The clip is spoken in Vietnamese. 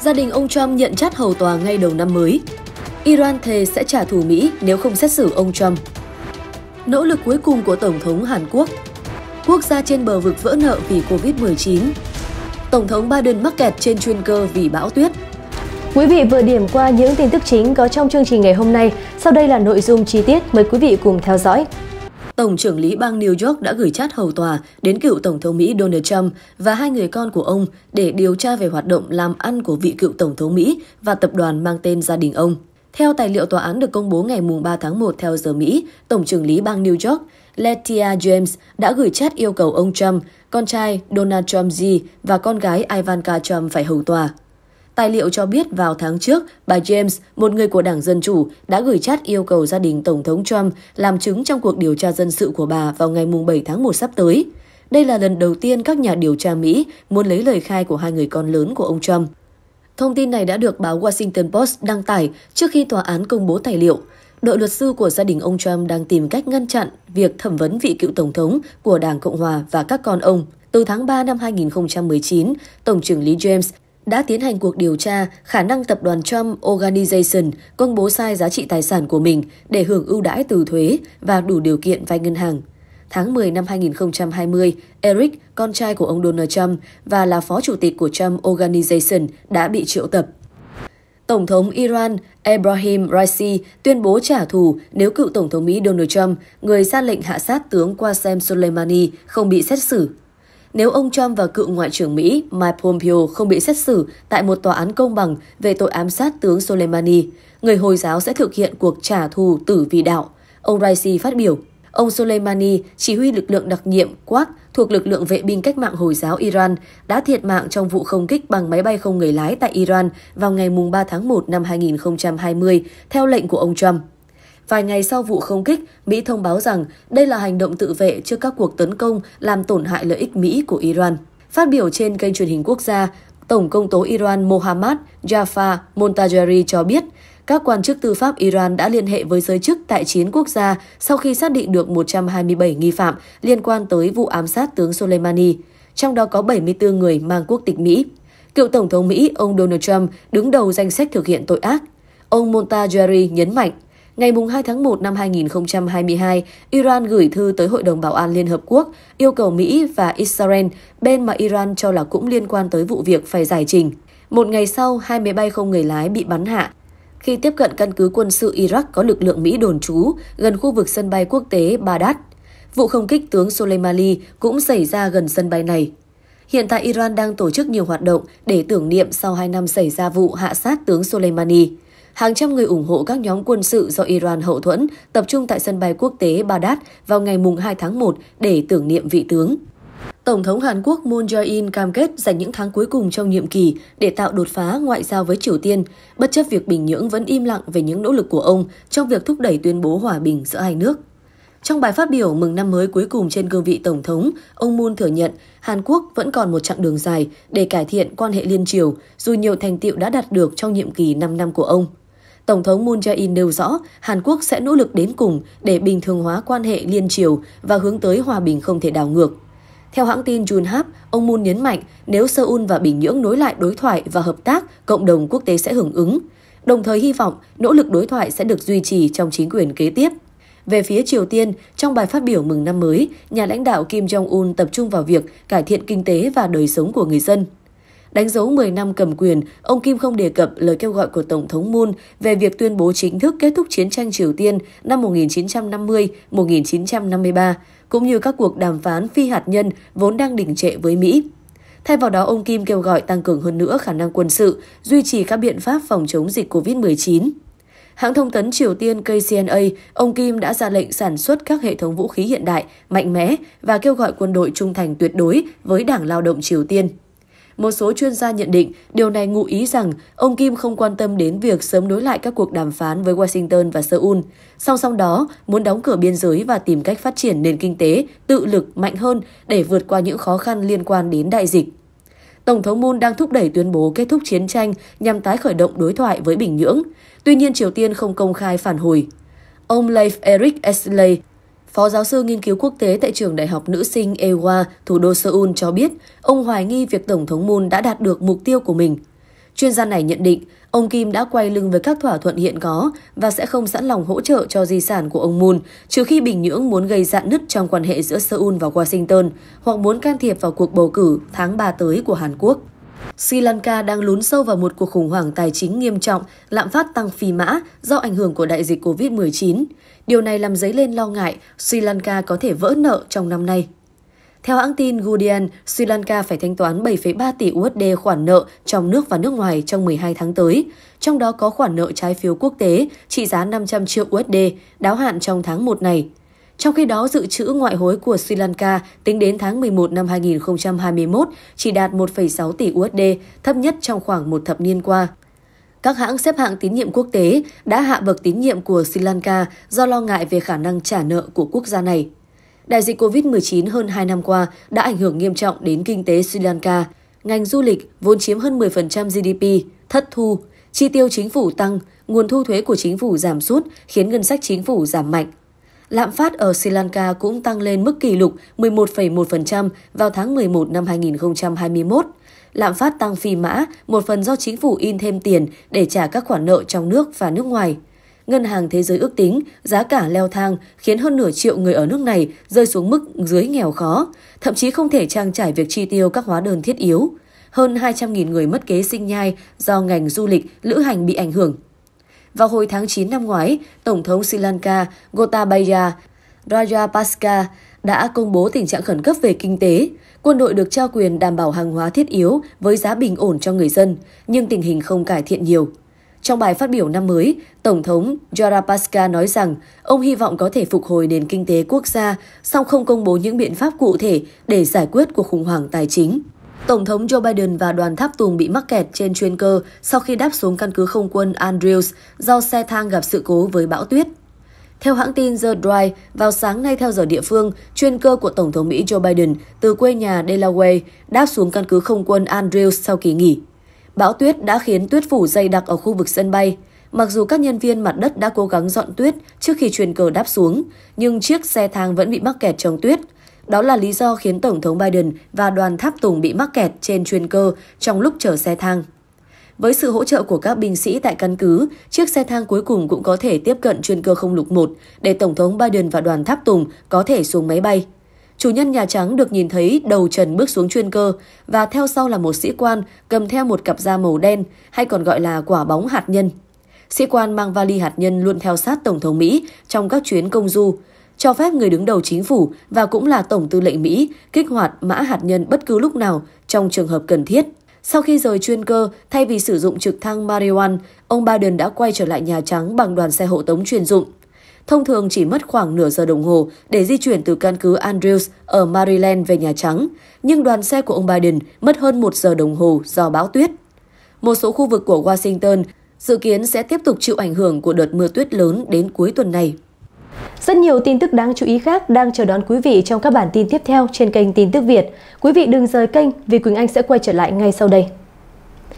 gia đình ông Trump nhận chát hầu tòa ngay đầu năm mới. Iran thề sẽ trả thù Mỹ nếu không xét xử ông Trump. Nỗ lực cuối cùng của Tổng thống Hàn Quốc Quốc gia trên bờ vực vỡ nợ vì Covid-19 Tổng thống Biden mắc kẹt trên chuyên cơ vì bão tuyết Quý vị vừa điểm qua những tin tức chính có trong chương trình ngày hôm nay. Sau đây là nội dung chi tiết, mời quý vị cùng theo dõi. Tổng trưởng lý bang New York đã gửi chat hầu tòa đến cựu Tổng thống Mỹ Donald Trump và hai người con của ông để điều tra về hoạt động làm ăn của vị cựu Tổng thống Mỹ và tập đoàn mang tên gia đình ông. Theo tài liệu tòa án được công bố ngày 3 tháng 1 theo giờ Mỹ, Tổng trưởng lý bang New York Letia James đã gửi chat yêu cầu ông Trump, con trai Donald Trump G và con gái Ivanka Trump phải hầu tòa. Tài liệu cho biết vào tháng trước, bà James, một người của Đảng Dân Chủ, đã gửi chat yêu cầu gia đình Tổng thống Trump làm chứng trong cuộc điều tra dân sự của bà vào ngày 7 tháng 1 sắp tới. Đây là lần đầu tiên các nhà điều tra Mỹ muốn lấy lời khai của hai người con lớn của ông Trump. Thông tin này đã được báo Washington Post đăng tải trước khi tòa án công bố tài liệu. Đội luật sư của gia đình ông Trump đang tìm cách ngăn chặn việc thẩm vấn vị cựu tổng thống của Đảng Cộng hòa và các con ông. Từ tháng 3 năm 2019, Tổng trưởng Lý James đã tiến hành cuộc điều tra khả năng tập đoàn Trump Organization công bố sai giá trị tài sản của mình để hưởng ưu đãi từ thuế và đủ điều kiện vay ngân hàng. Tháng 10 năm 2020, Eric, con trai của ông Donald Trump và là phó chủ tịch của Trump Organization đã bị triệu tập. Tổng thống Iran Ebrahim Raisi tuyên bố trả thù nếu cựu Tổng thống Mỹ Donald Trump, người ra lệnh hạ sát tướng Qasem Soleimani, không bị xét xử nếu ông Trump và cựu Ngoại trưởng Mỹ Mike Pompeo không bị xét xử tại một tòa án công bằng về tội ám sát tướng Soleimani, người Hồi giáo sẽ thực hiện cuộc trả thù tử vì đạo, ông Raisi phát biểu. Ông Soleimani, chỉ huy lực lượng đặc nhiệm Quds thuộc lực lượng vệ binh cách mạng Hồi giáo Iran, đã thiệt mạng trong vụ không kích bằng máy bay không người lái tại Iran vào ngày 3 tháng 1 năm 2020, theo lệnh của ông Trump. Vài ngày sau vụ không kích, Mỹ thông báo rằng đây là hành động tự vệ trước các cuộc tấn công làm tổn hại lợi ích Mỹ của Iran. Phát biểu trên kênh truyền hình quốc gia, Tổng công tố Iran Mohammad Jafar Montajeri cho biết, các quan chức tư pháp Iran đã liên hệ với giới chức tại chiến quốc gia sau khi xác định được 127 nghi phạm liên quan tới vụ ám sát tướng Soleimani, trong đó có 74 người mang quốc tịch Mỹ. Cựu Tổng thống Mỹ ông Donald Trump đứng đầu danh sách thực hiện tội ác. Ông Montajeri nhấn mạnh, Ngày 2 tháng 1 năm 2022, Iran gửi thư tới Hội đồng Bảo an Liên Hợp Quốc yêu cầu Mỹ và Israel, bên mà Iran cho là cũng liên quan tới vụ việc phải giải trình. Một ngày sau, hai máy bay không người lái bị bắn hạ khi tiếp cận căn cứ quân sự Iraq có lực lượng Mỹ đồn trú gần khu vực sân bay quốc tế Baghdad. Vụ không kích tướng Soleimani cũng xảy ra gần sân bay này. Hiện tại Iran đang tổ chức nhiều hoạt động để tưởng niệm sau 2 năm xảy ra vụ hạ sát tướng Soleimani hàng trăm người ủng hộ các nhóm quân sự do Iran hậu thuẫn tập trung tại sân bay quốc tế Baghdad vào ngày 2 tháng 1 để tưởng niệm vị tướng. Tổng thống Hàn Quốc Moon Jae-in cam kết dành những tháng cuối cùng trong nhiệm kỳ để tạo đột phá ngoại giao với Triều Tiên, bất chấp việc Bình Nhưỡng vẫn im lặng về những nỗ lực của ông trong việc thúc đẩy tuyên bố hòa bình giữa hai nước. Trong bài phát biểu mừng năm mới cuối cùng trên cương vị Tổng thống, ông Moon thừa nhận Hàn Quốc vẫn còn một chặng đường dài để cải thiện quan hệ liên triều, dù nhiều thành tiệu đã đạt được trong nhiệm kỳ 5 năm của ông. Tổng thống Moon Jae-in nêu rõ Hàn Quốc sẽ nỗ lực đến cùng để bình thường hóa quan hệ liên triều và hướng tới hòa bình không thể đảo ngược. Theo hãng tin Junhap, ông Moon nhấn mạnh nếu Seoul và Bình Nhưỡng nối lại đối thoại và hợp tác, cộng đồng quốc tế sẽ hưởng ứng, đồng thời hy vọng nỗ lực đối thoại sẽ được duy trì trong chính quyền kế tiếp. Về phía Triều Tiên, trong bài phát biểu mừng năm mới, nhà lãnh đạo Kim Jong-un tập trung vào việc cải thiện kinh tế và đời sống của người dân. Đánh dấu 10 năm cầm quyền, ông Kim không đề cập lời kêu gọi của Tổng thống Moon về việc tuyên bố chính thức kết thúc chiến tranh Triều Tiên năm 1950-1953, cũng như các cuộc đàm phán phi hạt nhân vốn đang đình trệ với Mỹ. Thay vào đó, ông Kim kêu gọi tăng cường hơn nữa khả năng quân sự, duy trì các biện pháp phòng chống dịch COVID-19. Hãng thông tấn Triều Tiên KCNA, ông Kim đã ra lệnh sản xuất các hệ thống vũ khí hiện đại, mạnh mẽ và kêu gọi quân đội trung thành tuyệt đối với Đảng Lao động Triều Tiên. Một số chuyên gia nhận định điều này ngụ ý rằng ông Kim không quan tâm đến việc sớm nối lại các cuộc đàm phán với Washington và Seoul. Song song đó, muốn đóng cửa biên giới và tìm cách phát triển nền kinh tế tự lực mạnh hơn để vượt qua những khó khăn liên quan đến đại dịch. Tổng thống Moon đang thúc đẩy tuyên bố kết thúc chiến tranh nhằm tái khởi động đối thoại với Bình Nhưỡng. Tuy nhiên, Triều Tiên không công khai phản hồi. Ông Leif Eric Esley, Phó giáo sư nghiên cứu quốc tế tại trường Đại học Nữ sinh Ewha, thủ đô Seoul cho biết, ông hoài nghi việc Tổng thống Moon đã đạt được mục tiêu của mình. Chuyên gia này nhận định, ông Kim đã quay lưng với các thỏa thuận hiện có và sẽ không sẵn lòng hỗ trợ cho di sản của ông Moon, trừ khi Bình Nhưỡng muốn gây dạn nứt trong quan hệ giữa Seoul và Washington hoặc muốn can thiệp vào cuộc bầu cử tháng 3 tới của Hàn Quốc. Sri Lanka đang lún sâu vào một cuộc khủng hoảng tài chính nghiêm trọng, lạm phát tăng phi mã do ảnh hưởng của đại dịch COVID-19. Điều này làm dấy lên lo ngại Sri Lanka có thể vỡ nợ trong năm nay. Theo hãng tin Guardian, Sri Lanka phải thanh toán 7,3 tỷ USD khoản nợ trong nước và nước ngoài trong 12 tháng tới, trong đó có khoản nợ trái phiếu quốc tế trị giá 500 triệu USD đáo hạn trong tháng 1 này. Trong khi đó, dự trữ ngoại hối của Sri Lanka tính đến tháng 11 năm 2021 chỉ đạt 1,6 tỷ USD, thấp nhất trong khoảng một thập niên qua. Các hãng xếp hạng tín nhiệm quốc tế đã hạ bậc tín nhiệm của Sri Lanka do lo ngại về khả năng trả nợ của quốc gia này. Đại dịch COVID-19 hơn 2 năm qua đã ảnh hưởng nghiêm trọng đến kinh tế Sri Lanka. Ngành du lịch vốn chiếm hơn 10% GDP, thất thu, chi tiêu chính phủ tăng, nguồn thu thuế của chính phủ giảm sút khiến ngân sách chính phủ giảm mạnh. Lạm phát ở Sri Lanka cũng tăng lên mức kỷ lục 11,1% vào tháng 11 năm 2021. Lạm phát tăng phi mã, một phần do chính phủ in thêm tiền để trả các khoản nợ trong nước và nước ngoài. Ngân hàng Thế giới ước tính giá cả leo thang khiến hơn nửa triệu người ở nước này rơi xuống mức dưới nghèo khó, thậm chí không thể trang trải việc chi tiêu các hóa đơn thiết yếu. Hơn 200.000 người mất kế sinh nhai do ngành du lịch, lữ hành bị ảnh hưởng. Vào hồi tháng 9 năm ngoái, Tổng thống Sri Lanka Gotabaya Rajapaksa đã công bố tình trạng khẩn cấp về kinh tế. Quân đội được trao quyền đảm bảo hàng hóa thiết yếu với giá bình ổn cho người dân, nhưng tình hình không cải thiện nhiều. Trong bài phát biểu năm mới, Tổng thống Jarapaksa nói rằng ông hy vọng có thể phục hồi nền kinh tế quốc gia, song không công bố những biện pháp cụ thể để giải quyết cuộc khủng hoảng tài chính. Tổng thống Joe Biden và đoàn tháp tùng bị mắc kẹt trên chuyên cơ sau khi đáp xuống căn cứ không quân Andrews do xe thang gặp sự cố với bão tuyết. Theo hãng tin The Drive, vào sáng nay theo giờ địa phương, chuyên cơ của Tổng thống Mỹ Joe Biden từ quê nhà Delaware đáp xuống căn cứ không quân Andrews sau kỳ nghỉ. Bão tuyết đã khiến tuyết phủ dày đặc ở khu vực sân bay. Mặc dù các nhân viên mặt đất đã cố gắng dọn tuyết trước khi chuyên cơ đáp xuống, nhưng chiếc xe thang vẫn bị mắc kẹt trong tuyết – đó là lý do khiến Tổng thống Biden và đoàn tháp tùng bị mắc kẹt trên chuyên cơ trong lúc chở xe thang. Với sự hỗ trợ của các binh sĩ tại căn cứ, chiếc xe thang cuối cùng cũng có thể tiếp cận chuyên cơ không lục 1 để Tổng thống Biden và đoàn tháp tùng có thể xuống máy bay. Chủ nhân Nhà Trắng được nhìn thấy đầu trần bước xuống chuyên cơ và theo sau là một sĩ quan cầm theo một cặp da màu đen hay còn gọi là quả bóng hạt nhân. Sĩ quan mang vali hạt nhân luôn theo sát Tổng thống Mỹ trong các chuyến công du, cho phép người đứng đầu chính phủ và cũng là Tổng tư lệnh Mỹ kích hoạt mã hạt nhân bất cứ lúc nào trong trường hợp cần thiết. Sau khi rời chuyên cơ, thay vì sử dụng trực thăng Mariwan, ông Biden đã quay trở lại Nhà Trắng bằng đoàn xe hộ tống chuyên dụng. Thông thường chỉ mất khoảng nửa giờ đồng hồ để di chuyển từ căn cứ Andrews ở Maryland về Nhà Trắng, nhưng đoàn xe của ông Biden mất hơn một giờ đồng hồ do bão tuyết. Một số khu vực của Washington dự kiến sẽ tiếp tục chịu ảnh hưởng của đợt mưa tuyết lớn đến cuối tuần này. Rất nhiều tin tức đáng chú ý khác đang chờ đón quý vị trong các bản tin tiếp theo trên kênh Tin tức Việt. Quý vị đừng rời kênh vì Quỳnh Anh sẽ quay trở lại ngay sau đây.